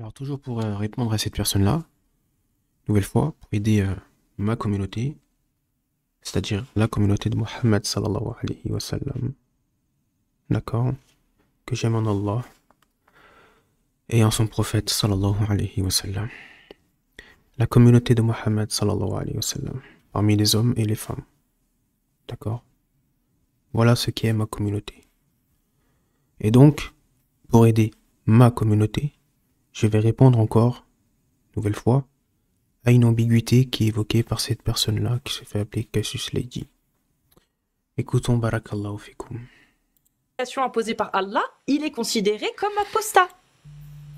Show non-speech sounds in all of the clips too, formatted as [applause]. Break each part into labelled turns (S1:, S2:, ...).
S1: Alors toujours pour euh, répondre à cette personne-là, nouvelle fois, pour aider euh, ma communauté, c'est-à-dire la communauté de Mohammed sallallahu alayhi wa sallam, d'accord, que j'aime en Allah et en son prophète sallallahu alayhi wa sallam. La communauté de Mohammed sallallahu alayhi wa sallam, parmi les hommes et les femmes, d'accord Voilà ce qui est ma communauté. Et donc, pour aider ma communauté, je vais répondre encore, nouvelle fois, à une ambiguïté qui est évoquée par cette personne-là qui s'est fait appeler Cassius Lady. Écoutons Barakallahu Fikum.
S2: Imposée par Allah, il est considéré comme apostat.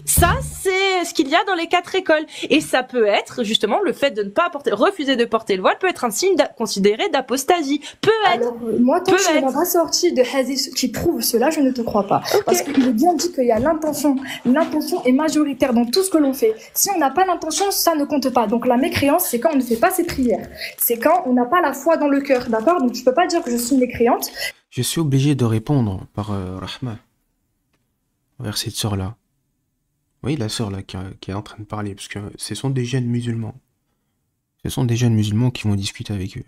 S2: Ça, c'est ce qu'il y a dans les quatre écoles. Et ça peut être, justement, le fait de ne pas porter, refuser de porter le voile peut être un signe considéré d'apostasie. Peut être. Alors,
S3: euh, moi, tant que je n'as pas sorti de Hazis qui prouve cela, je ne te crois pas. Parce qu'il est bien dit qu'il y a l'intention. L'intention est majoritaire dans tout ce que l'on fait. Si on n'a pas l'intention, ça ne compte pas. Donc, la mécréance, c'est quand on ne fait pas ses prières. C'est quand on n'a pas la foi dans le cœur, d'accord? Donc, je peux pas dire que je suis mécréante.
S1: Je suis obligé de répondre par euh, Rahman Vers cette sœur-là voyez la sœur là qui, est en train de parler, parce que ce sont des jeunes musulmans. Ce sont des jeunes musulmans qui vont discuter avec eux.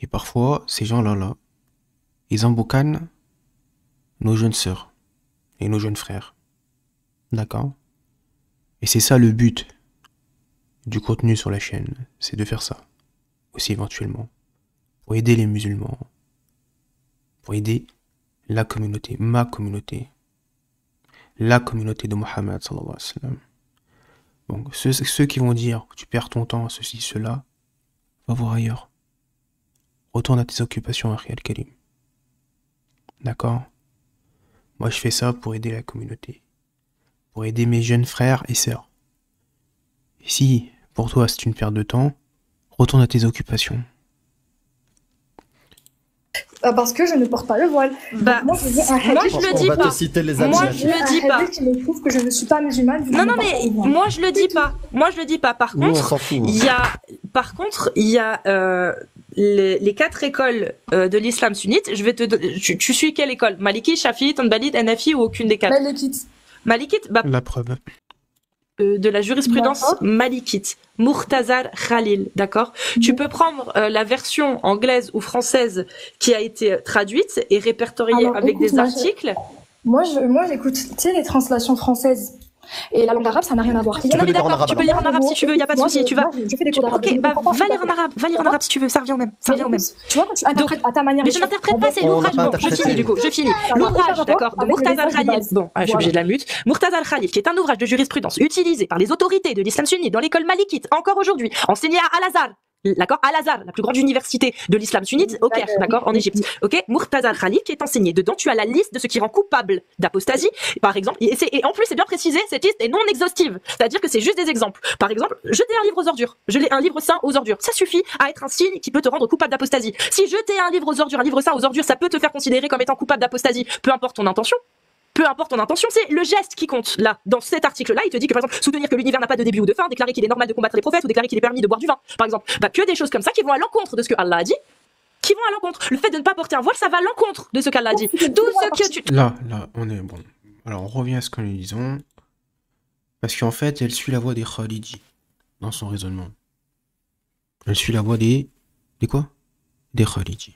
S1: Et parfois, ces gens-là, là, ils embocanent nos jeunes sœurs et nos jeunes frères. D'accord Et c'est ça le but du contenu sur la chaîne, c'est de faire ça. Aussi éventuellement. Pour aider les musulmans. Pour aider la communauté, ma communauté la communauté de Mohammed. Donc ceux, qui vont dire tu perds ton temps, à ceci, cela, va voir ailleurs. Retourne à tes occupations, Ariel Kalim. D'accord Moi je fais ça pour aider la communauté, pour aider mes jeunes frères et sœurs. Et si pour toi c'est une perte de temps, retourne à tes occupations.
S3: Ah, parce que je ne porte pas le voile. Bah, moi, je, dis moi, je, le dis pas. moi, je le dis pas. que je ne suis pas musulmane.
S2: Non, non, mais moi, je le dis pas. Moi, je le dis pas. Par contre, hein. il y a, par contre, il y a euh, les, quatre écoles euh, de l'islam sunnite. Je vais te, tu, suis quelle école Maliki, Shafi, Tanbalid, Hanafi ou aucune des quatre Maliki. Maliki bah, la preuve. Euh, de la jurisprudence malikite, Murtazar Khalil, d'accord mhm. Tu peux prendre euh, la version anglaise ou française qui a été euh, traduite et répertoriée avec des articles.
S3: Moi, je, moi, j'écoute, tu les translations françaises. Et la langue arabe, ça n'a rien à voir. Tu peux, non, d'accord, tu peux lire en arabe si tu veux, il n'y a pas de souci. Tu vas. Ok, va lire en arabe, va lire en arabe si tu veux, ça revient au même. Ça même. Tu vois, Mais je n'interprète pas, c'est l'ouvrage. Bon, je finis du coup, je finis. L'ouvrage, d'accord, de Murtaz al-Khalil. Bon, ah, je suis obligé de la
S2: mute. Murtaz al-Khalil, qui est un ouvrage de jurisprudence utilisé par les autorités de l'islam sunni dans l'école malikite, encore aujourd'hui, enseigné à Al-Azhar, d'accord Al-Azhar, la plus grande université de l'islam sunnite au d'accord, en Égypte. OK Murtaza Khalil qui est enseigné. Dedans, tu as la liste de ce qui rend coupable d'apostasie, par exemple. Et, en plus, c'est bien précisé, cette liste est non exhaustive. C'est-à-dire que c'est juste des exemples. Par exemple, jeter un livre aux ordures. Jeter un livre saint aux ordures. Ça suffit à être un signe qui peut te rendre coupable d'apostasie. Si jeter un livre aux ordures, un livre sain aux ordures, ça peut te faire considérer comme étant coupable d'apostasie, peu importe ton intention peu importe ton intention, c'est le geste qui compte. Là, dans cet article-là, il te dit que par exemple, soutenir que l'univers n'a pas de début ou de fin, déclarer qu'il est normal de combattre les prophètes ou déclarer qu'il est permis de boire du vin, par exemple. Bah, que des choses comme ça qui vont à l'encontre de ce que Allah a dit, qui vont à l'encontre. Le fait de ne pas porter un voile, ça va à l'encontre de ce qu'Allah a dit. Oh, Tout ce que tu.
S1: Là, là, on est bon. Alors, on revient à ce qu'on nous disons. Parce qu'en fait, elle suit la voie des Khalidi dans son raisonnement. Elle suit la voie des. Des quoi Des Khalidi.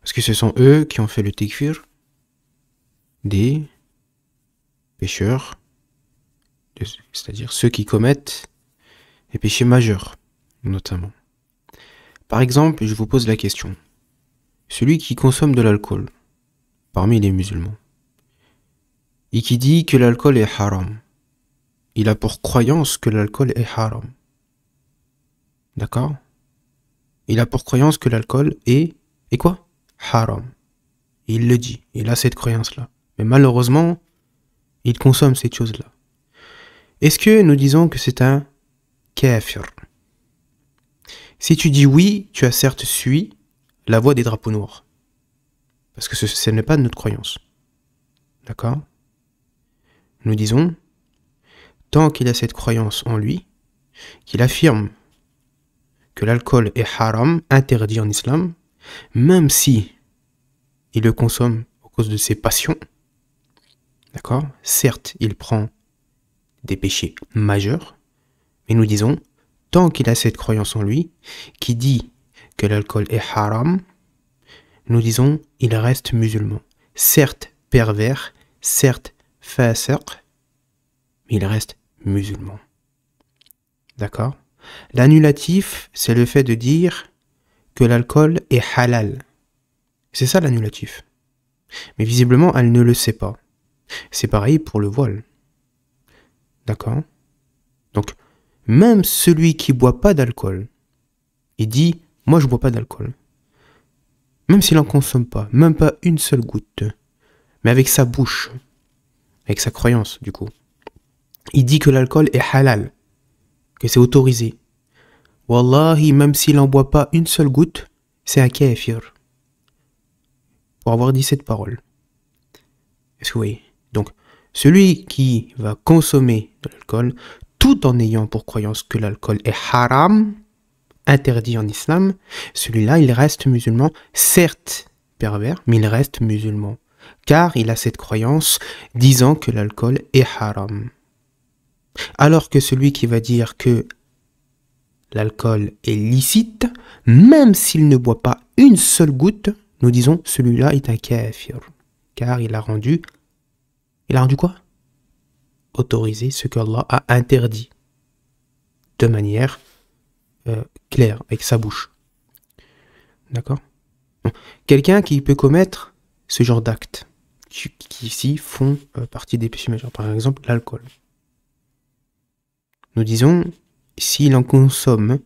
S1: Parce que ce sont eux qui ont fait le tekfir des pécheurs, c'est-à-dire ceux qui commettent des péchés majeurs, notamment. Par exemple, je vous pose la question. Celui qui consomme de l'alcool, parmi les musulmans, et qui dit que l'alcool est haram, il a pour croyance que l'alcool est haram. D'accord Il a pour croyance que l'alcool est, et quoi Haram. il le dit, il a cette croyance-là. Mais malheureusement, il consomme cette chose-là. Est-ce que nous disons que c'est un kafir Si tu dis oui, tu as certes suivi la voie des drapeaux noirs. Parce que ce, n'est pas notre croyance. D'accord Nous disons, tant qu'il a cette croyance en lui, qu'il affirme que l'alcool est haram, interdit en islam, même si il le consomme à cause de ses passions, D'accord Certes, il prend des péchés majeurs, mais nous disons, tant qu'il a cette croyance en lui, qui dit que l'alcool est haram, nous disons, il reste musulman. Certes pervers, certes fasiq, mais il reste musulman. D'accord L'annulatif, c'est le fait de dire que l'alcool est halal. C'est ça l'annulatif. Mais visiblement, elle ne le sait pas. C'est pareil pour le voile. D'accord Donc, même celui qui ne boit pas d'alcool, il dit Moi, je ne bois pas d'alcool. Même s'il n'en consomme pas, même pas une seule goutte, mais avec sa bouche, avec sa croyance, du coup, il dit que l'alcool est halal, que c'est autorisé. Wallahi, même s'il n'en boit pas une seule goutte, c'est un kafir. Pour avoir dit cette parole. Est-ce que vous voyez donc, celui qui va consommer de l'alcool tout en ayant pour croyance que l'alcool est haram, interdit en islam, celui-là, il reste musulman, certes pervers, mais il reste musulman, car il a cette croyance disant que l'alcool est haram. Alors que celui qui va dire que l'alcool est licite, même s'il ne boit pas une seule goutte, nous disons celui-là est un kafir, car il a rendu il a rendu quoi Autoriser ce que Allah a interdit de manière euh, claire, avec sa bouche. D'accord Quelqu'un qui peut commettre ce genre d'actes, qui, ici font euh, partie des péchés majeurs, par exemple l'alcool. Nous disons, s'il en consomme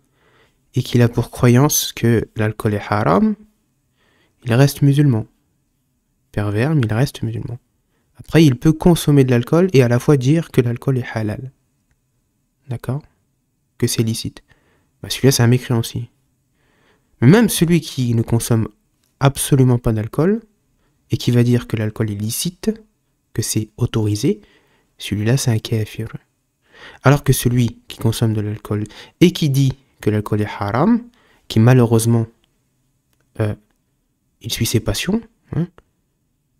S1: et qu'il a pour croyance que l'alcool est haram, il reste musulman. Pervers, mais il reste musulman. Après, il peut consommer de l'alcool et à la fois dire que l'alcool est halal. D'accord Que c'est licite. Bah, celui-là, c'est un mécréant aussi. Mais même celui qui ne consomme absolument pas d'alcool et qui va dire que l'alcool est licite, que c'est autorisé, celui-là, c'est un kafir. Alors que celui qui consomme de l'alcool et qui dit que l'alcool est haram, qui malheureusement, euh, il suit ses passions, hein,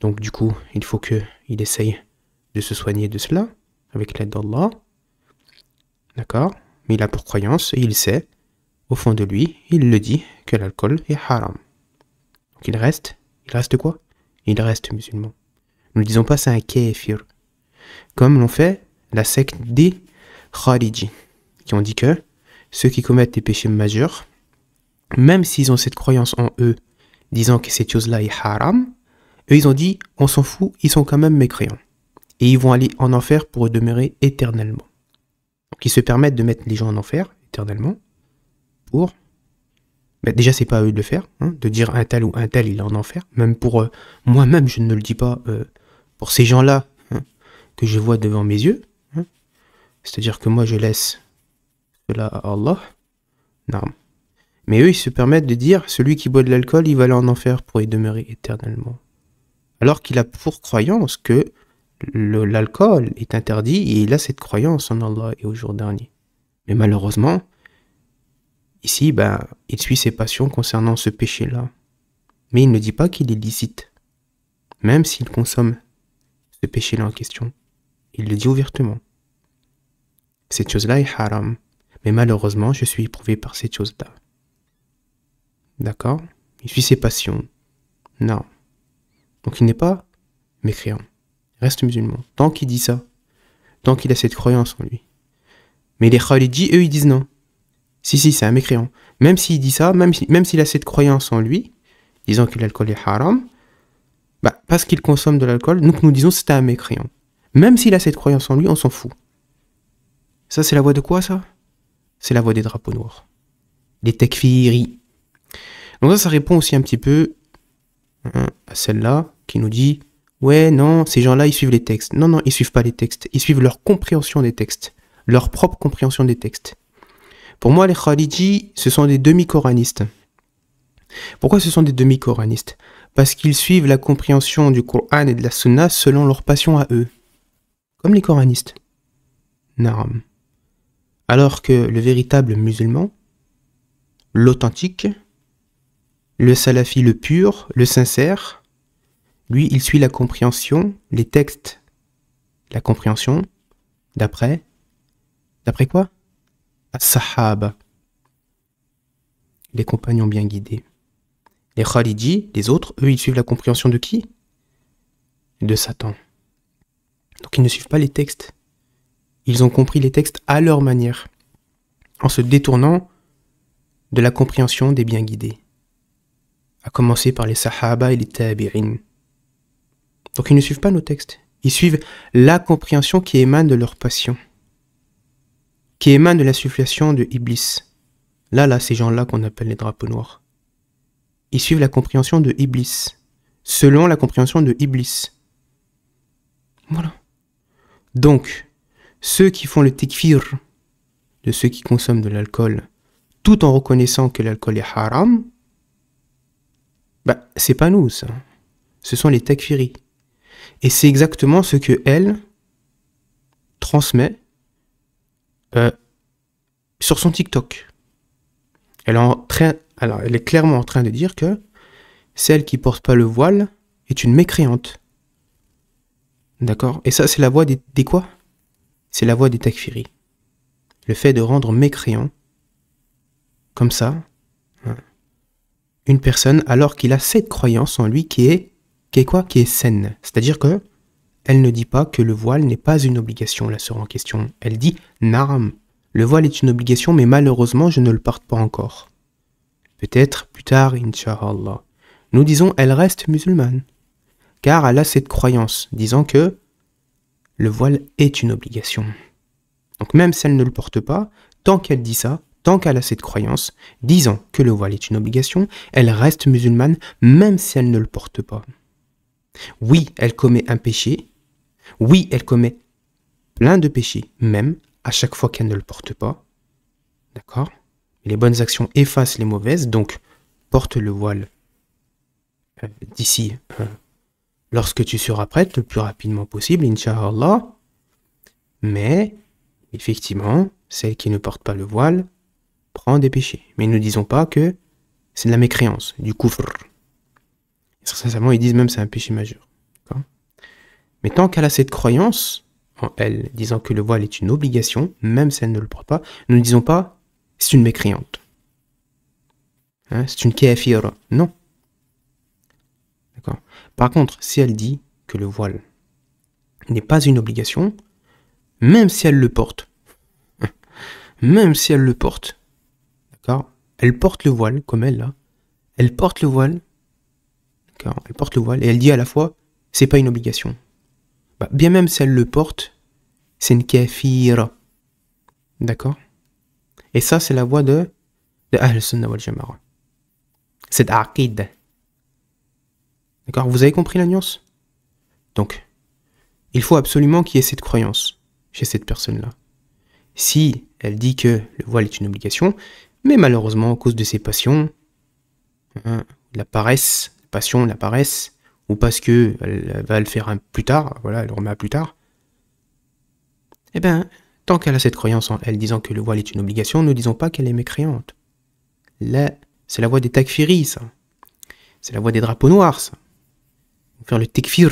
S1: donc du coup, il faut que il essaye de se soigner de cela avec l'aide d'Allah. D'accord Mais il a pour croyance et il sait, au fond de lui, il le dit, que l'alcool est haram. Donc il reste, il reste quoi Il reste musulman. Nous ne disons pas c'est un kéfir. Comme l'ont fait la secte des khalidji qui ont dit que ceux qui commettent des péchés majeurs, même s'ils ont cette croyance en eux, disant que cette chose-là est haram, eux, ils ont dit, on s'en fout, ils sont quand même mécréants. Et ils vont aller en enfer pour demeurer éternellement. Donc ils se permettent de mettre les gens en enfer éternellement pour... Mais ben, déjà, c'est pas à eux de le faire, hein, de dire un tel ou un tel, il est en enfer. Même pour euh, moi-même, je ne le dis pas euh, pour ces gens-là hein, que je vois devant mes yeux. Hein. C'est-à-dire que moi, je laisse cela à Allah. Non. Mais eux, ils se permettent de dire, celui qui boit de l'alcool, il va aller en enfer pour y demeurer éternellement alors qu'il a pour croyance que l'alcool est interdit et il a cette croyance en Allah et au jour dernier. Mais malheureusement, ici, ben, il suit ses passions concernant ce péché-là. Mais il ne dit pas qu'il est licite, même s'il consomme ce péché-là en question. Il le dit ouvertement. Cette chose-là est haram. Mais malheureusement, je suis éprouvé par cette chose-là. D'accord Il suit ses passions. Non. Donc il n'est pas mécréant, reste musulman. Tant qu'il dit ça, tant qu'il a cette croyance en lui. Mais les Khalidji, eux, ils disent non. Si, si, c'est un mécréant. Même s'il dit ça, même s'il a cette croyance en lui, disant que l'alcool est haram, bah, parce qu'il consomme de l'alcool, nous nous disons c'est un mécréant. Même s'il a cette croyance en lui, on s'en fout. Ça, c'est la voix de quoi, ça C'est la voix des drapeaux noirs. Les tekfiris. Donc ça, ça répond aussi un petit peu hein, à celle-là, qui nous dit Ouais, non, ces gens-là, ils suivent les textes. Non, non, ils suivent pas les textes. Ils suivent leur compréhension des textes, leur propre compréhension des textes. Pour moi, les Khalidji, ce sont des demi-coranistes. Pourquoi ce sont des demi-coranistes Parce qu'ils suivent la compréhension du Coran et de la Sunna selon leur passion à eux. Comme les coranistes. Naram. Alors que le véritable musulman, l'authentique, le salafi le pur, le sincère, lui, il suit la compréhension, les textes. La compréhension, d'après, d'après quoi sahaba les compagnons bien guidés. Les Khalidji, les autres, eux, ils suivent la compréhension de qui De Satan. Donc ils ne suivent pas les textes. Ils ont compris les textes à leur manière, en se détournant de la compréhension des bien guidés. À commencer par les Sahaba et les Tabirin. Donc ils ne suivent pas nos textes. Ils suivent la compréhension qui émane de leur passion, qui émane de l'insufflation de Iblis. Là, là, ces gens-là qu'on appelle les drapeaux noirs. Ils suivent la compréhension de Iblis, selon la compréhension de Iblis. Voilà. Donc, ceux qui font le tekfir de ceux qui consomment de l'alcool, tout en reconnaissant que l'alcool est haram, bah, c'est pas nous, ça. Ce sont les takfiris. Et c'est exactement ce que elle transmet euh, sur son TikTok. Elle, est alors, elle est clairement en train de dire que celle qui porte pas le voile est une mécréante. D'accord Et ça, c'est la voix des, des quoi C'est la voix des takfiri. Le fait de rendre mécréant, comme ça, hein, une personne alors qu'il a cette croyance en lui qui est Qu'est-ce quoi Qui est saine. C'est-à-dire que elle ne dit pas que le voile n'est pas une obligation, la sœur en question. Elle dit Naram, le voile est une obligation, mais malheureusement, je ne le porte pas encore. Peut-être plus tard, Inch'Allah. Nous disons elle reste musulmane, car elle a cette croyance, disant que le voile est une obligation. Donc même si elle ne le porte pas, tant qu'elle dit ça, tant qu'elle a cette croyance, disant que le voile est une obligation, elle reste musulmane même si elle ne le porte pas. Oui, elle commet un péché. Oui, elle commet plein de péchés, même à chaque fois qu'elle ne le porte pas. D'accord Les bonnes actions effacent les mauvaises, donc porte le voile euh, d'ici euh, lorsque tu seras prête, le plus rapidement possible, Inch'Allah. Mais, effectivement, celle qui ne porte pas le voile prend des péchés. Mais ne disons pas que c'est de la mécréance, du kufr. Sincèrement, ils disent même c'est un péché majeur. Mais tant qu'elle a cette croyance en elle, disant que le voile est une obligation, même si elle ne le porte pas, nous ne disons pas c'est une mécréante. Hein, c'est une kafira. Non. D'accord. Par contre, si elle dit que le voile n'est pas une obligation, même si elle le porte, [laughs] même si elle le porte, d'accord, elle porte le voile comme elle là, elle porte le voile elle porte le voile, et elle dit à la fois, c'est pas une obligation. Bah, bien même si elle le porte, c'est une kafira. D'accord Et ça, c'est la voix de, de Ahl Sunnah wal Jamara. C'est aqid. D'accord Vous avez compris la nuance Donc, il faut absolument qu'il y ait cette croyance chez cette personne-là. Si elle dit que le voile est une obligation, mais malheureusement, à cause de ses passions, hein, de la paresse, passion, la ou parce que elle va le faire plus tard, voilà, elle le remet à plus tard, eh bien, tant qu'elle a cette croyance en elle disant que le voile est une obligation, ne disons pas qu'elle est mécréante. Là, c'est la voix des takfiris, ça. C'est la voix des drapeaux noirs, ça. Faire le tekfir.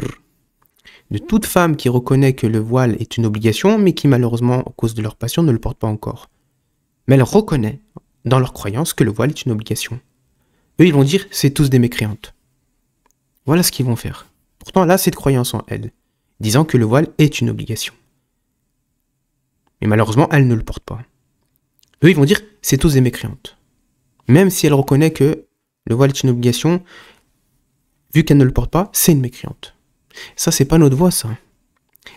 S1: De toute femme qui reconnaît que le voile est une obligation, mais qui malheureusement, à cause de leur passion, ne le porte pas encore. Mais elle reconnaît, dans leur croyance, que le voile est une obligation. Eux, ils vont dire, c'est tous des mécréantes. Voilà ce qu'ils vont faire. Pourtant, là, c'est de croyance en elle, disant que le voile est une obligation. Mais malheureusement, elle ne le porte pas. Eux, ils vont dire c'est des mécréantes. Même si elle reconnaît que le voile est une obligation, vu qu'elle ne le porte pas, c'est une mécréante. Ça, c'est pas notre voix, ça.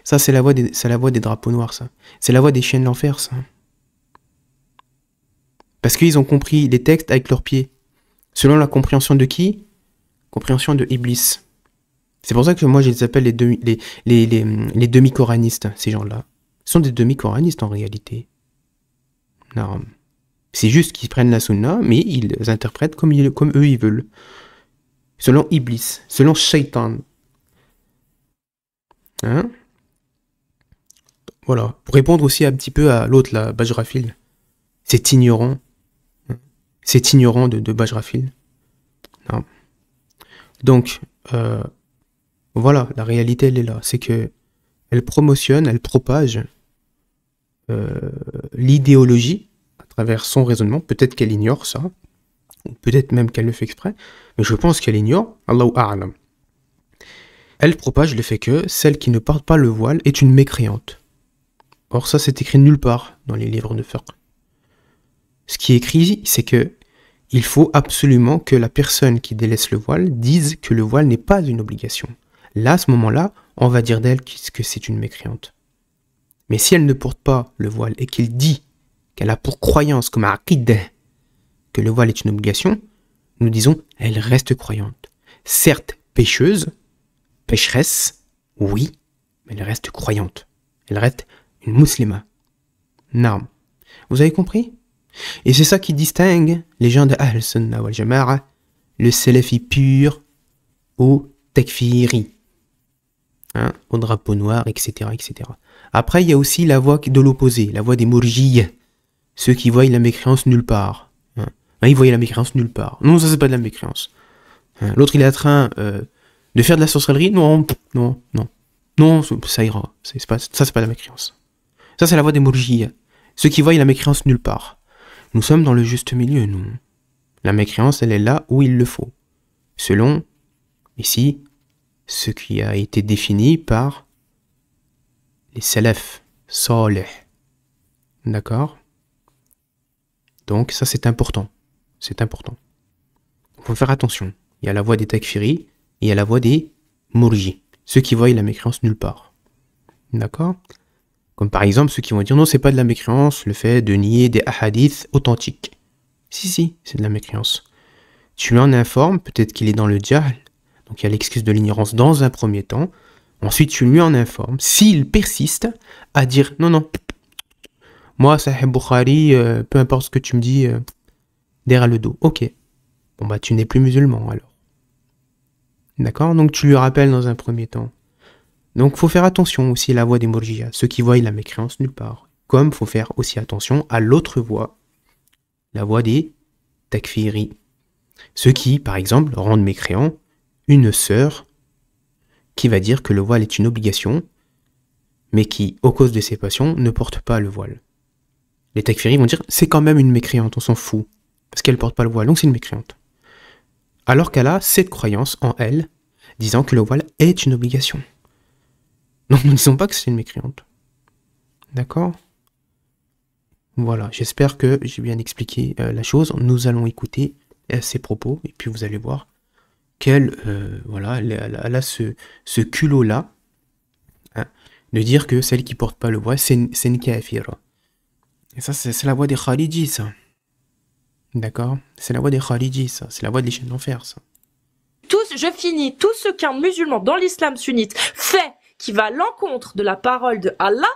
S1: Ça, c'est la, voix la voix des drapeaux noirs, ça. C'est la voix des chiens de l'enfer, ça. Parce qu'ils ont compris les textes avec leurs pieds. Selon la compréhension de qui compréhension de Iblis. C'est pour ça que moi je les appelle les, demi, coranistes ces gens-là. Ce sont des demi-coranistes en réalité. Non. C'est juste qu'ils prennent la sunna, mais ils interprètent comme, eux ils veulent. Selon Iblis, selon Shaitan. Hein Voilà. Pour répondre aussi un petit peu à l'autre, là, Bajrafil. C'est ignorant. C'est ignorant de, de Bajrafil. Non. Donc, euh, voilà, la réalité, elle est là. C'est que elle promotionne, elle propage euh, l'idéologie à travers son raisonnement. Peut-être qu'elle ignore ça, ou peut-être même qu'elle le fait exprès, mais je pense qu'elle ignore. Allahu A'lam. Elle propage le fait que celle qui ne porte pas le voile est une mécréante. Or, ça, c'est écrit nulle part dans les livres de Fiqh. Ce qui est écrit, c'est que il faut absolument que la personne qui délaisse le voile dise que le voile n'est pas une obligation. Là, à ce moment-là, on va dire d'elle que c'est une mécréante. Mais si elle ne porte pas le voile et qu'il dit qu'elle a pour croyance, comme aqid, que le voile est une obligation, nous disons elle reste croyante. Certes, pécheuse, pécheresse, oui, mais elle reste croyante. Elle reste une musulmane. n'arme Vous avez compris et c'est ça qui distingue les gens de Ahl Sunnah wal le Salafi pur au Takfiri, hein, au drapeau noir, etc., etc. Après, il y a aussi la voix de l'opposé, la voix des Mourjiyas, ceux qui voient la mécréance nulle part. Hein. ils voient la mécréance nulle part. Non, ça c'est pas de la mécréance. Hein. L'autre, il est en train euh, de faire de la sorcellerie. Non, non, non. Non, ça ira. C'est pas, ça, c'est pas de la mécréance. Ça, c'est la voix des Mourjiyas, ceux qui voient la mécréance nulle part. Nous sommes dans le juste milieu, nous. La mécréance, elle est là où il le faut, selon, ici, ce qui a été défini par les salafs, salih. D'accord Donc ça c'est important. C'est important. Il faut faire attention. Il y a la voix des takfiri et il y a la voix des mourji, ceux qui voient la mécréance nulle part. D'accord comme par exemple ceux qui vont dire non, c'est pas de la mécréance le fait de nier des hadiths authentiques. Si, si, c'est de la mécréance. Tu lui en informes, peut-être qu'il est dans le djal donc il y a l'excuse de l'ignorance dans un premier temps. Ensuite, tu lui en informes. S'il persiste à dire non, non, moi, Sahih Bukhari, euh, peu importe ce que tu me dis, euh, derrière le dos. Ok. Bon, bah, tu n'es plus musulman alors. D'accord Donc, tu lui rappelles dans un premier temps. Donc faut faire attention aussi à la voix des Murjiyas, ceux qui voient la mécréance nulle part. Comme faut faire aussi attention à l'autre voix, la voix des Takfiri. Ceux qui, par exemple, rendent mécréant une sœur qui va dire que le voile est une obligation, mais qui, au cause de ses passions, ne porte pas le voile. Les Takfiri vont dire c'est quand même une mécréante, on s'en fout, parce qu'elle ne porte pas le voile, donc c'est une mécréante. Alors qu'elle a cette croyance en elle, disant que le voile est une obligation. Non, ne disons pas que c'est une mécréante. D'accord Voilà, j'espère que j'ai bien expliqué euh, la chose. Nous allons écouter ses euh, propos et puis vous allez voir qu'elle, euh, voilà, elle, a ce, ce culot-là hein, de dire que celle qui porte pas le voile, c'est une, une Et ça, c'est la voix des Khalidji, ça. D'accord C'est la voix des Khalidji, ça. C'est la voix des chaînes d'enfer, ça.
S2: Tous, je finis, tout ce qu'un musulman dans l'islam sunnite fait qui va à l'encontre de la parole de Allah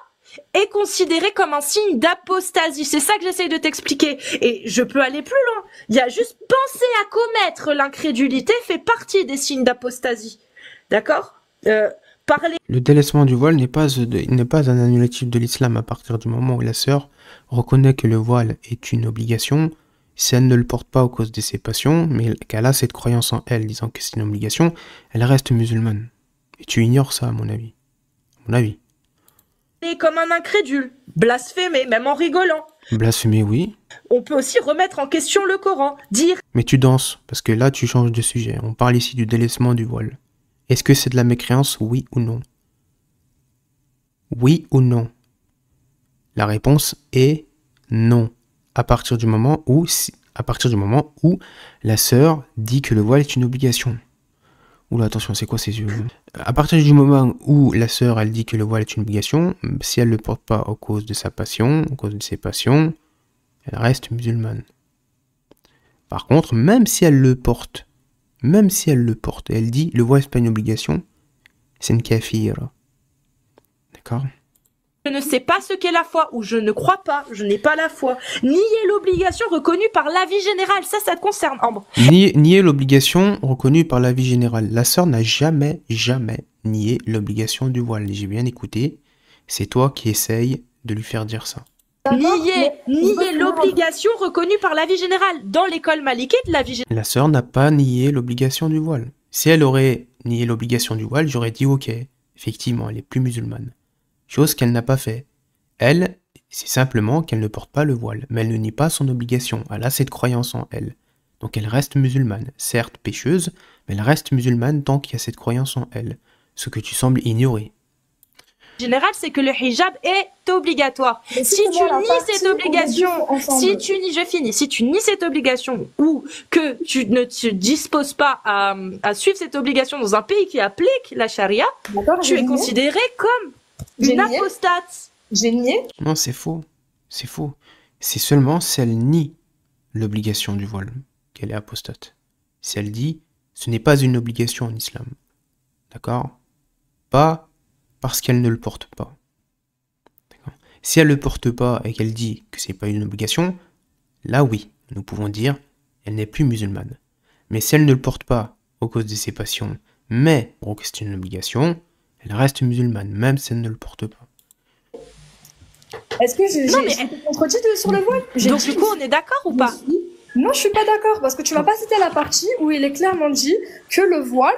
S2: est considéré comme un signe d'apostasie. C'est ça que j'essaye de t'expliquer. Et je peux aller plus loin. Il y a juste penser à commettre l'incrédulité fait partie des signes d'apostasie. D'accord euh, parler...
S1: Le délaissement du voile n'est pas, n'est pas un annulatif de l'islam à partir du moment où la sœur reconnaît que le voile est une obligation, si elle ne le porte pas aux cause de ses passions, mais qu'elle a cette croyance en elle disant que c'est une obligation, elle reste musulmane. Et tu ignores ça, à mon avis. mon avis.
S2: Et comme un incrédule, blasphémé, même en rigolant.
S1: Blasphémé, oui.
S2: On peut aussi remettre en question le Coran, dire.
S1: Mais tu danses, parce que là tu changes de sujet. On parle ici du délaissement du voile. Est-ce que c'est de la mécréance, oui ou non Oui ou non La réponse est non. À partir du moment où, à partir du moment où la sœur dit que le voile est une obligation. Oula, attention, c'est quoi ces yeux hein À partir du moment où la sœur, elle dit que le voile est une obligation, si elle ne le porte pas à cause de sa passion, cause de ses passions, elle reste musulmane. Par contre, même si elle le porte, même si elle le porte, elle dit le voile n'est pas une obligation, c'est une kafir. D'accord
S2: je ne sais pas ce qu'est la foi ou je ne crois pas, je n'ai pas la foi. Nier l'obligation reconnue par la vie générale, ça, ça te concerne, Ambre.
S1: Nier, l'obligation reconnue par la vie générale. La sœur n'a jamais, jamais nié l'obligation du voile. J'ai bien écouté. C'est toi qui essayes de lui faire dire ça.
S2: Nier, nier l'obligation reconnue par vie générale Dans l'école de vie générale. La
S1: sœur n'a pas nié l'obligation du voile. Si elle aurait nié l'obligation du voile, j'aurais dit ok, effectivement, elle est plus musulmane chose qu'elle n'a pas fait. Elle, c'est simplement qu'elle ne porte pas le voile, mais elle ne nie pas son obligation, elle a cette croyance en elle. Donc elle reste musulmane, certes pécheuse, mais elle reste musulmane tant qu'il y a cette croyance en elle, ce que tu sembles ignorer.
S2: En général, c'est que le hijab est obligatoire. Si, tu nies cette obligation, si tu nies, je finis, si tu nies cette obligation ou que tu ne te disposes pas à, à suivre cette obligation dans un pays qui applique la charia, tu es considéré comme une apostate J'ai nié
S1: Non, c'est faux. C'est faux. C'est seulement si elle nie l'obligation du voile qu'elle est apostate. Si elle dit ce n'est pas une obligation en islam. D'accord Pas parce qu'elle ne le porte pas. Si elle ne le porte pas et qu'elle dit que ce n'est pas une obligation, là oui, nous pouvons dire elle n'est plus musulmane. Mais si elle ne le porte pas au cause de ses passions, mais pour que c'est une obligation, elle reste musulmane, même si elle ne le porte pas.
S3: Est-ce que j'ai mais... contredit sur le voile Donc du coup, on est d'accord ou pas Non, je suis pas d'accord parce que tu vas pas cité la partie où il est clairement dit que le voile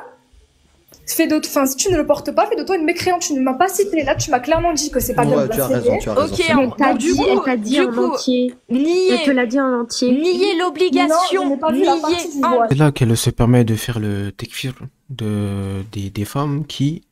S3: fait de, Fin, si tu ne le portes pas, fait de toi une mécréante. Tu ne m'as pas cité. Là, tu m'as clairement dit que c'est pas le tu as raison, tu as raison. Ok, on t'a dit, t'a dit, en entier. Nier, elle te l'a dit en entier. Nier l'obligation. Nier. En...
S1: C'est là qu'elle se permet de faire le tekfir de, des femmes qui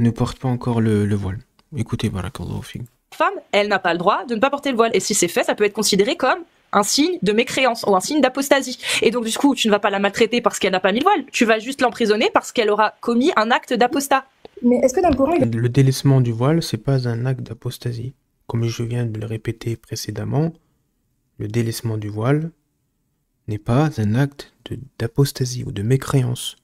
S1: ne porte pas encore le, voile. Écoutez, Barakallahu La
S2: Femme, elle n'a pas le droit de ne pas porter le voile. Et si c'est fait, ça peut être considéré comme un signe de mécréance ou un signe d'apostasie. Et donc, du coup, tu ne vas pas la maltraiter parce qu'elle n'a pas mis le voile. Tu vas juste l'emprisonner parce qu'elle aura commis un acte
S3: d'apostat. Mais est-ce que dans le
S1: Le délaissement du voile, c'est pas un acte d'apostasie. Comme je viens de le répéter précédemment, le délaissement du voile n'est pas un acte d'apostasie ou de mécréance.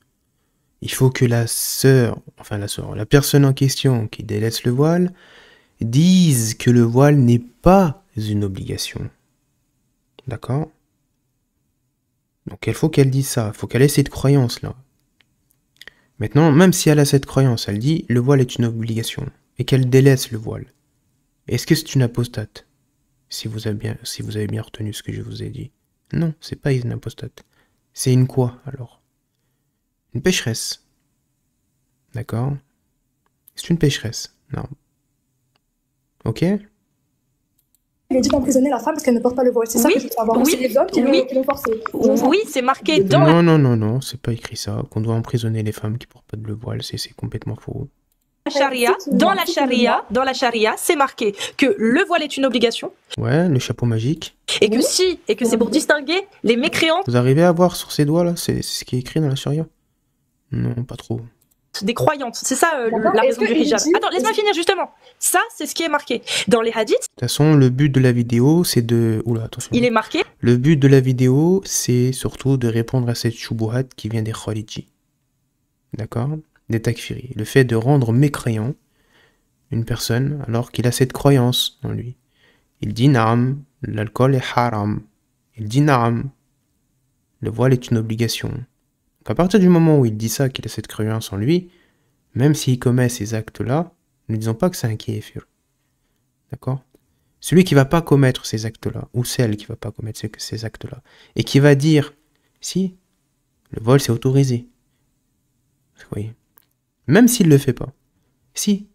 S1: Il faut que la sœur, enfin la sœur, la personne en question qui délaisse le voile, dise que le voile n'est pas une obligation. D'accord Donc il faut qu'elle dise ça, il faut qu'elle ait cette croyance-là. Maintenant, même si elle a cette croyance, elle dit le voile est une obligation, et qu'elle délaisse le voile, est-ce que c'est une apostate si vous, avez bien, si vous avez bien retenu ce que je vous ai dit. Non, c'est pas une apostate. C'est une quoi alors une pécheresse. D'accord C'est une pécheresse. Non. Ok
S3: il est dit d'emprisonner la femme parce qu'elle ne porte pas le voile. C'est oui, ça que Oui, c'est oui. forcé. Oui, c'est
S2: marqué dans.
S1: Non, non, non, non, c'est pas écrit ça. Qu'on doit emprisonner les femmes qui portent pas de le voile, c'est complètement faux.
S2: charia, dans la charia, dans la charia, c'est marqué que le voile est une obligation.
S1: Ouais, le chapeau magique.
S2: Et que si, et que c'est pour distinguer les mécréants. Vous
S1: arrivez à voir sur ces doigts là, c'est ce qui est écrit dans la charia. Non, pas trop.
S2: Des croyantes, c'est ça euh, la raison du Attends, laisse-moi finir justement. Ça, c'est ce qui est marqué dans les hadiths. De
S1: toute façon, le but de la vidéo, c'est de. Oula, attention. Il est marqué. Le but de la vidéo, c'est surtout de répondre à cette shubuhat qui vient des Khaliji. D'accord Des takfiri. Le fait de rendre mécréant une personne alors qu'il a cette croyance en lui. Il dit Naam, l'alcool est haram. Il dit Naam, le voile est une obligation. À partir du moment où il dit ça, qu'il a cette croyance en lui, même s'il commet ces actes-là, ne disons pas que c'est un kéfir. D'accord Celui qui va pas commettre ces actes-là, ou celle qui va pas commettre ces actes-là, et qui va dire, si, le vol c'est autorisé. Vous voyez Même s'il ne le fait pas. Si,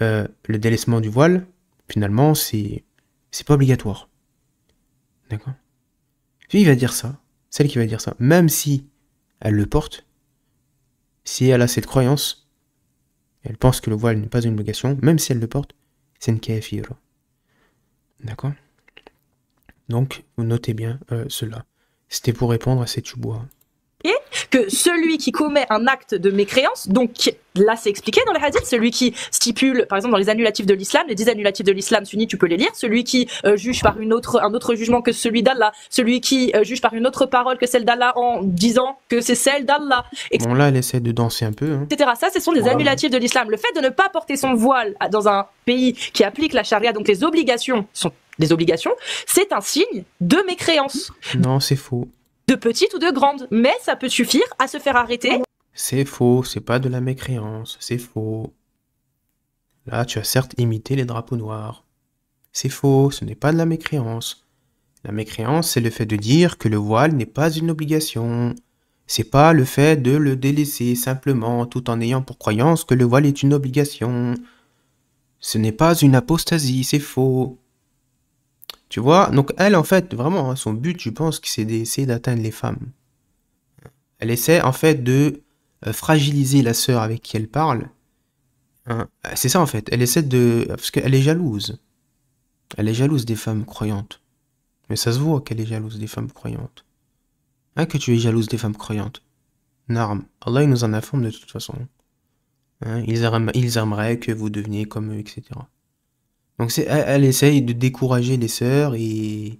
S1: euh, le délaissement du voile, finalement, c'est c'est pas obligatoire. D'accord Celui il va dire ça, celle qui va dire ça, même si elle le porte. Si elle a cette croyance, elle pense que le voile n'est pas une obligation, même si elle le porte, c'est une kafira. D'accord Donc, notez bien euh, cela. C'était pour répondre à cette chouboua
S2: que celui qui commet un acte de mécréance, donc là c'est expliqué dans les hadiths, celui qui stipule, par exemple dans les annulatifs de l'islam, les 10 annulatifs de l'islam sunni, tu peux les lire, celui qui euh, juge par une autre, un autre jugement que celui d'Allah, celui qui euh, juge par une autre parole que celle d'Allah en disant que c'est celle d'Allah. Bon
S1: là elle essaie de danser un peu. Hein.
S2: Ça ce sont des annulatifs de l'islam. Le fait de ne pas porter son voile dans un pays qui applique la charia, donc les obligations sont des obligations, c'est un signe de mécréance.
S1: Non, c'est faux
S2: de petite ou de grande, mais ça peut suffire à se faire arrêter.
S1: C'est faux, c'est pas de la mécréance, c'est faux. Là, tu as certes imité les drapeaux noirs. C'est faux, ce n'est pas de la mécréance. La mécréance, c'est le fait de dire que le voile n'est pas une obligation. C'est pas le fait de le délaisser simplement tout en ayant pour croyance que le voile est une obligation. Ce n'est pas une apostasie, c'est faux. Tu vois, donc elle, en fait, vraiment, hein, son but, je pense c'est d'essayer d'atteindre les femmes. Elle essaie, en fait, de euh, fragiliser la sœur avec qui elle parle. Hein. Euh, c'est ça, en fait. Elle essaie de... Parce qu'elle est jalouse. Elle est jalouse des femmes croyantes. Mais ça se voit qu'elle est jalouse des femmes croyantes. Hein, que tu es jalouse des femmes croyantes. Narm. Allah, il nous en informe de toute façon. Hein, ils aimeraient que vous deveniez comme eux, etc. Donc elle, essaye de décourager les sœurs et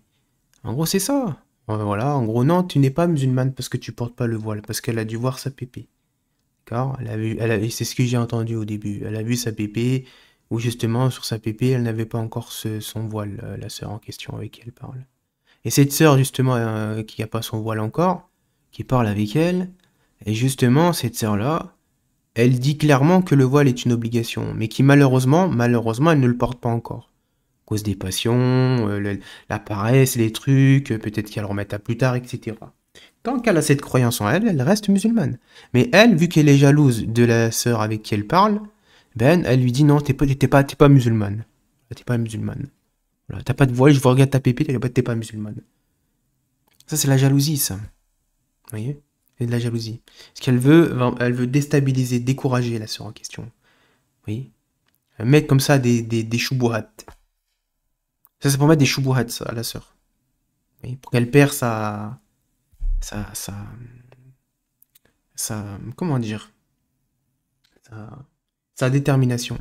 S1: en gros c'est ça. Voilà, en gros non, tu n'es pas musulmane parce que tu portes pas le voile, parce qu'elle a dû voir sa pépé. D'accord, elle vu, c'est ce que j'ai entendu au début. Elle a vu sa pépé où justement sur sa pépé elle n'avait pas encore son voile, euh, la sœur en question avec qui elle parle. Et cette sœur justement euh, qui n'a pas son voile encore, qui parle avec elle, et justement cette sœur là, elle dit clairement que le voile est une obligation, mais qui malheureusement, malheureusement, elle ne le porte pas encore. cause des passions, euh, la paresse, les trucs, euh, peut-être qu'elle remette à plus tard, etc. Tant qu'elle a cette croyance en elle, elle reste musulmane. Mais elle, vu qu'elle est jalouse de la sœur avec qui elle parle, ben, elle lui dit non, t'es pas, pas, pas musulmane. T'es pas musulmane. t'as pas de voile, je vois, regarde ta pépite, t'es pas, t'es pas musulmane. Ça, c'est la jalousie, ça. Vous voyez de la jalousie. Ce qu'elle veut, elle veut déstabiliser, décourager la sœur en question. Oui. Mettre comme ça des, des, Ça, c'est pour mettre des choubouhats à la sœur. pour qu'elle perd sa, sa, sa, comment dire, sa, détermination.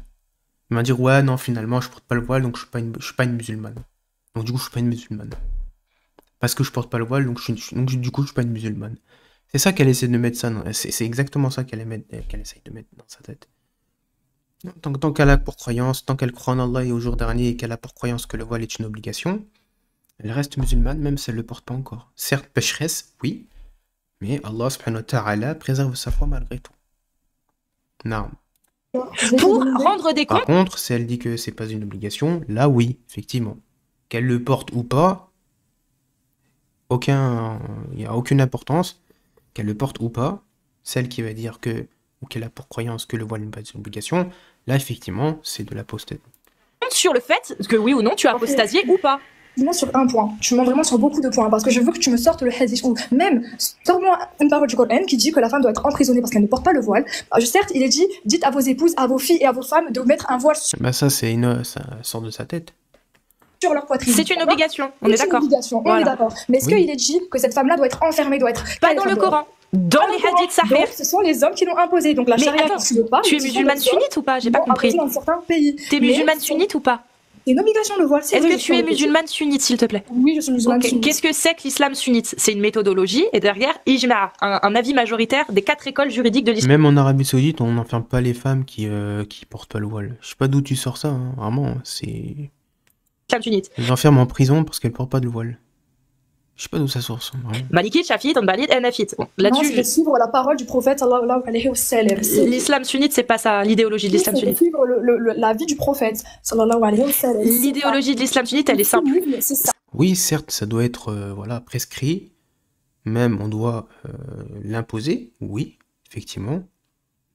S1: Elle va dire, ouais, non, finalement, je porte pas le voile, donc je suis pas une, suis pas une musulmane. Donc du coup, je suis pas une musulmane. Parce que je porte pas le voile, donc, je suis, donc du coup, je suis pas une musulmane. C'est ça qu'elle essaie de mettre ça. C'est exactement ça qu'elle essaie de mettre dans sa tête. Tant, tant qu'elle a pour croyance, tant qu'elle croit en Allah et au jour dernier et qu'elle a pour croyance que le voile est une obligation, elle reste musulmane même si elle ne le porte pas encore. Certes, pécheresse, oui, mais Allah subhanahu wa préserve sa foi malgré tout. Non.
S2: Pour rendre des comptes. Par
S1: contre, si elle dit que c'est pas une obligation, là oui, effectivement. Qu'elle le porte ou pas, aucun, il n'y a aucune importance qu'elle le porte ou pas, celle qui va dire que, ou qu'elle a pour croyance que le voile n'est pas une obligation, là effectivement, c'est de la l'apostasie.
S3: Sur le fait que oui ou non, tu as apostasié ou pas Dis-moi sur un point, tu mens vraiment sur beaucoup de points, parce que je veux que tu me sortes le hadith, ou même, sors-moi une parole du Coran qui dit que la femme doit être emprisonnée parce qu'elle ne porte pas le voile. Euh, certes, il est dit, dites à vos épouses, à vos filles et à vos femmes de mettre un voile sur...
S1: Bah ça, c'est une... ça sort de sa tête
S3: leur poitrine. C'est une obligation. On est d'accord. Mais est-ce qu'il est dit que cette femme-là doit être enfermée, doit être pas dans le Coran dans les hadiths sahih, Ce sont les hommes qui l'ont imposé. Donc la charia, tu, es musulmane sunnite ou pas J'ai pas compris. Dans certains T'es musulmane sunnite ou pas c'est une obligation le voile. Est-ce que tu es musulmane sunnite, s'il te plaît Oui, je suis musulmane sunnite. Qu'est-ce que
S2: c'est que l'islam sunnite C'est une méthodologie et derrière, ijma, un, avis majoritaire des quatre écoles juridiques de l'islam. Même
S1: en Arabie Saoudite, on n'enferme pas les femmes qui, euh, qui portent pas le voile. Je sais pas d'où tu sors ça, hein. vraiment. C'est Cloud sunnite. l'enferme en prison parce qu'elle porte pas de voile. Je sais pas d'où ça source.
S3: Maliki, Shafit,
S2: Anbalid, Nafit. Bon, là-dessus. C'est je...
S3: suivre la parole du prophète. L'islam sunnite, c'est pas ça, l'idéologie de l'islam sunnite. suivre le, le, la vie du prophète. L'idéologie de l'islam sunnite, elle est simple.
S1: Oui, certes, ça doit être euh, voilà, prescrit. Même, on doit euh, l'imposer. Oui, effectivement.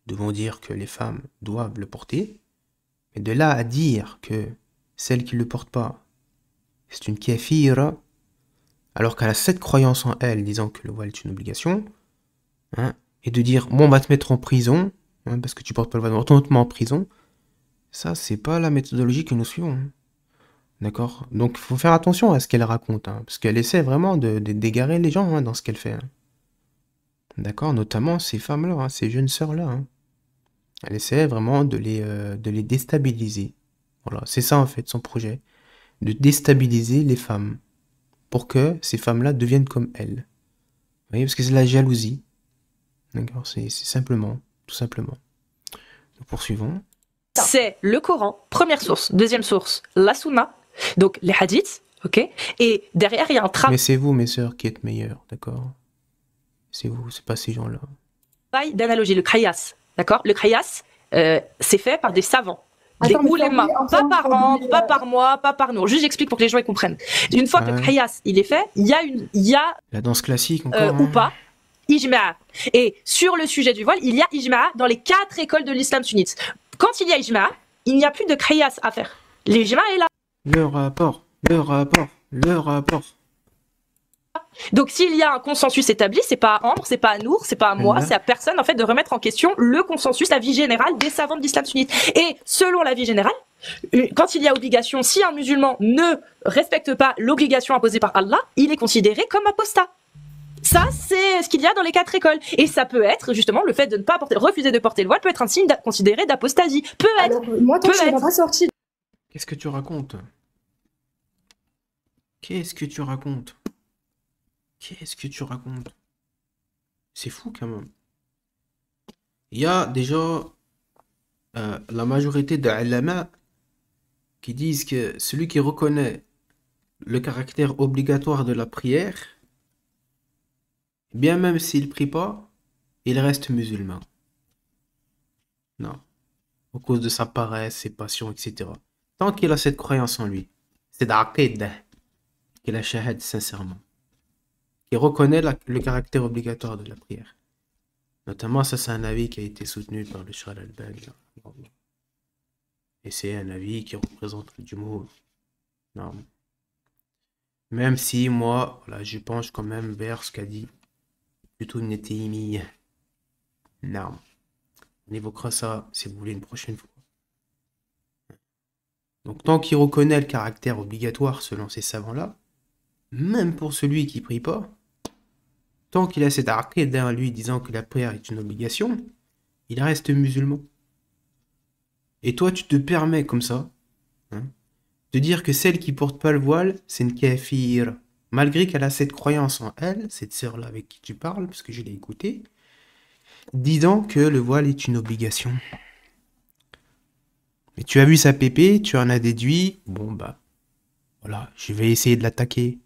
S1: Nous devons dire que les femmes doivent le porter. Mais de là à dire que celle qui ne le porte pas, c'est une kafira, alors qu'elle a cette croyance en elle, disant que le voile est une obligation, hein, et de dire, bon, on va te mettre en prison, hein, parce que tu portes pas le voile, on te met en prison, ça, c'est pas la méthodologie que nous suivons. Hein. D'accord Donc, il faut faire attention à ce qu'elle raconte, parce qu'elle essaie vraiment de, d'égarer les gens dans ce qu'elle fait. D'accord Notamment ces femmes-là, ces jeunes sœurs-là. Elle essaie vraiment de les, euh, de les déstabiliser. Voilà, c'est ça en fait son projet, de déstabiliser les femmes pour que ces femmes-là deviennent comme elles. Vous voyez, parce que c'est la jalousie. D'accord, c'est simplement, tout simplement. Nous poursuivons.
S2: C'est le Coran, première source. Deuxième source, la Sunna, donc les hadiths, ok Et derrière, il y a un travail.
S1: Mais c'est vous, mes sœurs, qui êtes meilleures, d'accord C'est vous, c'est pas ces
S2: gens-là. D'analogie, le krayas, d'accord Le krayas, euh, c'est fait par des savants pas par an, pas euh, par mois, pas par nous. Juste j'explique pour que les gens comprennent. Une fois que le il est fait, il y a une, il y a
S1: la danse classique euh, encore,
S2: ou hein. pas, ijma'a. Et sur le sujet du voile, il y a ijma'a dans les quatre écoles de l'islam sunnite. Quand il y a ijma'a, il n'y a plus de kriyas à faire. L'ijma'a est là.
S1: Le rapport, le rapport, le rapport.
S2: Donc s'il y a un consensus établi, c'est pas à Ambre, c'est pas à Nour, c'est pas à moi, c'est à personne en fait de remettre en question le consensus, la vie générale des savants de l'islam sunnite. Et selon la vie générale, euh, quand il y a obligation, si un musulman ne respecte pas l'obligation imposée par Allah, il est considéré comme apostat. Ça, c'est ce qu'il y a dans les quatre écoles. Et ça peut être, justement, le fait de ne pas porter, refuser de porter le voile peut être un signe
S3: considéré d'apostasie. Peut être. moi, Qu'est-ce
S1: que tu racontes Qu'est-ce que tu racontes Qu'est-ce que tu racontes C'est fou quand même. Il y a déjà euh, la majorité de qui disent que celui qui reconnaît le caractère obligatoire de la prière, bien même s'il prie pas, il reste musulman. Non. À cause de sa paresse, ses passions, etc. Tant qu'il a cette croyance en lui, c'est d'aqid qu'il a sincèrement qui reconnaît le caractère obligatoire de la prière. Notamment, ça, c'est un avis qui a été soutenu par le Shah al Et c'est un avis qui représente le mot. Même si moi, là, je penche quand même vers ce qu'a dit plutôt Netehimi. Non. On évoquera ça, si vous voulez, une prochaine fois. Donc, tant qu'il reconnaît le caractère obligatoire selon ces savants-là, même pour celui qui prie pas, tant qu'il a cette arcade derrière lui disant que la prière est une obligation, il reste musulman. Et toi, tu te permets comme ça hein, de dire que celle qui porte pas le voile, c'est une kafir. Malgré qu'elle a cette croyance en elle, cette sœur-là avec qui tu parles, parce que je l'ai écoutée, disant que le voile est une obligation. Mais tu as vu sa pépé, tu en as déduit, bon bah, voilà, je vais essayer de l'attaquer.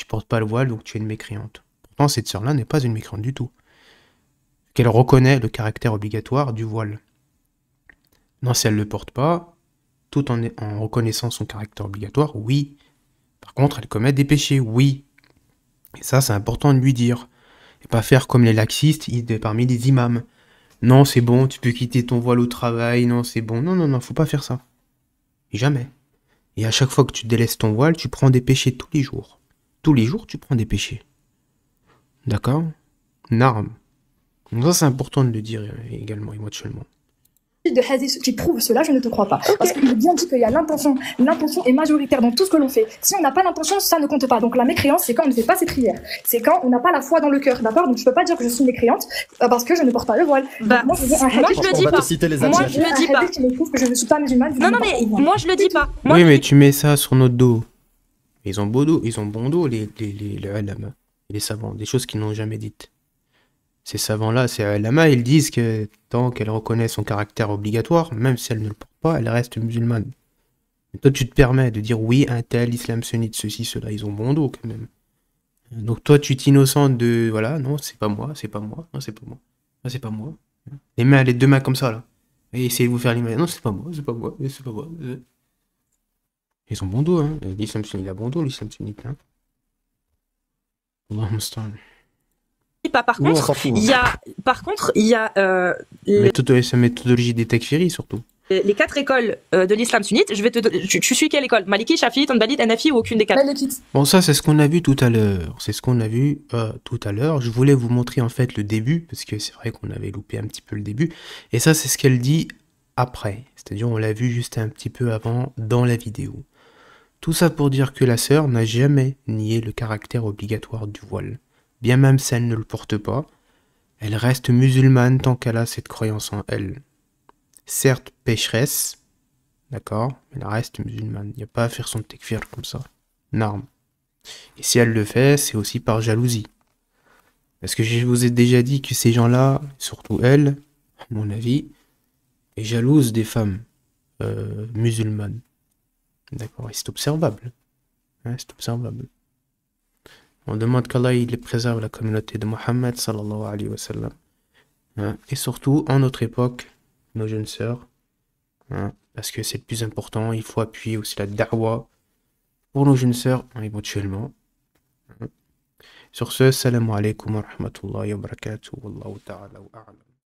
S1: Tu portes pas le voile, donc tu es une mécréante. Pourtant, cette sœur-là n'est pas une mécréante du tout. Qu'elle reconnaît le caractère obligatoire du voile. Non, si elle ne le porte pas, tout en, reconnaissant son caractère obligatoire, oui. Par contre, elle commet des péchés, oui. Et ça, c'est important de lui dire. Et pas faire comme les laxistes parmi les imams. Non, c'est bon, tu peux quitter ton voile au travail, non, c'est bon. Non, non, non, faut pas faire ça. Jamais. Et à chaque fois que tu délaisses ton voile, tu prends des péchés tous les jours. Tous les jours, tu prends des péchés. D'accord Narme. Donc ça, c'est important de le dire euh, également, émotionnellement.
S3: De hadith Tu prouves cela, je ne te crois pas. Parce qu'il est bien dit qu'il y a l'intention. L'intention est majoritaire dans tout ce que l'on fait. Si on n'a pas l'intention, ça ne compte pas. Donc la mécréance, c'est quand on ne fait pas ses prières. C'est quand on n'a pas la foi dans le cœur, d'accord Donc je ne peux pas dire que je suis mécréante euh, parce que je ne porte pas le voile. Bah, moi, je, ne le dis pas. moi, je le dis pas. Moi, je ne suis pas Non, non, mais moi, je le dis pas. oui,
S1: mais tu mets ça sur notre dos. Ils ont, ils ont bon dos, les, les, les, savants, des choses qu'ils n'ont jamais dites. Ces savants-là, ces lamas, ils disent que tant qu'elle reconnaît son caractère obligatoire, même si elle ne le porte pas, elle reste musulmane. toi, tu te permets de dire oui, un tel islam sunnite, ceci, cela, ils ont bon dos quand même. Donc toi, tu t'innocentes de voilà, non, c'est pas moi, c'est pas moi, non, c'est pas moi, non, c'est pas moi. Les mains, les deux mains comme ça là. Et essayez de vous faire l'image. Non, c'est pas moi, c'est pas moi, c'est pas moi. Ils ont bon dos, hein. Euh, sunnite il a bon dos, l'islam hein.
S2: Pas, par, contre, il hein. par contre, il y a. Euh,
S1: méthodologie des tekfiri, surtout.
S2: Les quatre écoles euh, de l'islam sunnite, je vais te. Tu, suis quelle école Maliki, Shafi, Tanbali, Hanafi ou aucune des quatre
S1: Bon, ça, c'est ce qu'on a vu tout à l'heure. C'est ce qu'on a vu euh, tout à l'heure. Je voulais vous montrer en fait le début, parce que c'est vrai qu'on avait loupé un petit peu le début. Et ça, c'est ce qu'elle dit après. C'est-à-dire, on l'a vu juste un petit peu avant dans la vidéo. Tout ça pour dire que la sœur n'a jamais nié le caractère obligatoire du voile. Bien même si elle ne le porte pas, elle reste musulmane tant qu'elle a cette croyance en elle. Certes pécheresse, d'accord, mais elle reste musulmane. Il n'y a pas à faire son tekfir comme ça. Norme. Et si elle le fait, c'est aussi par jalousie. Parce que je vous ai déjà dit que ces gens-là, surtout elle, à mon avis, est jalouse des femmes euh, musulmanes. D'accord, c'est observable. Hein, c'est observable. On demande qu'Allah il préserve la communauté de Mohammed sallallahu alayhi wa sallam. Hein, et surtout, en notre époque, nos jeunes sœurs, hein, parce que c'est le plus important, il faut appuyer aussi la da'wah pour nos jeunes sœurs hein, éventuellement. Sur ce, salam alaykum wa rahmatullahi wa barakatuh. Wallahu ta'ala wa a'lam.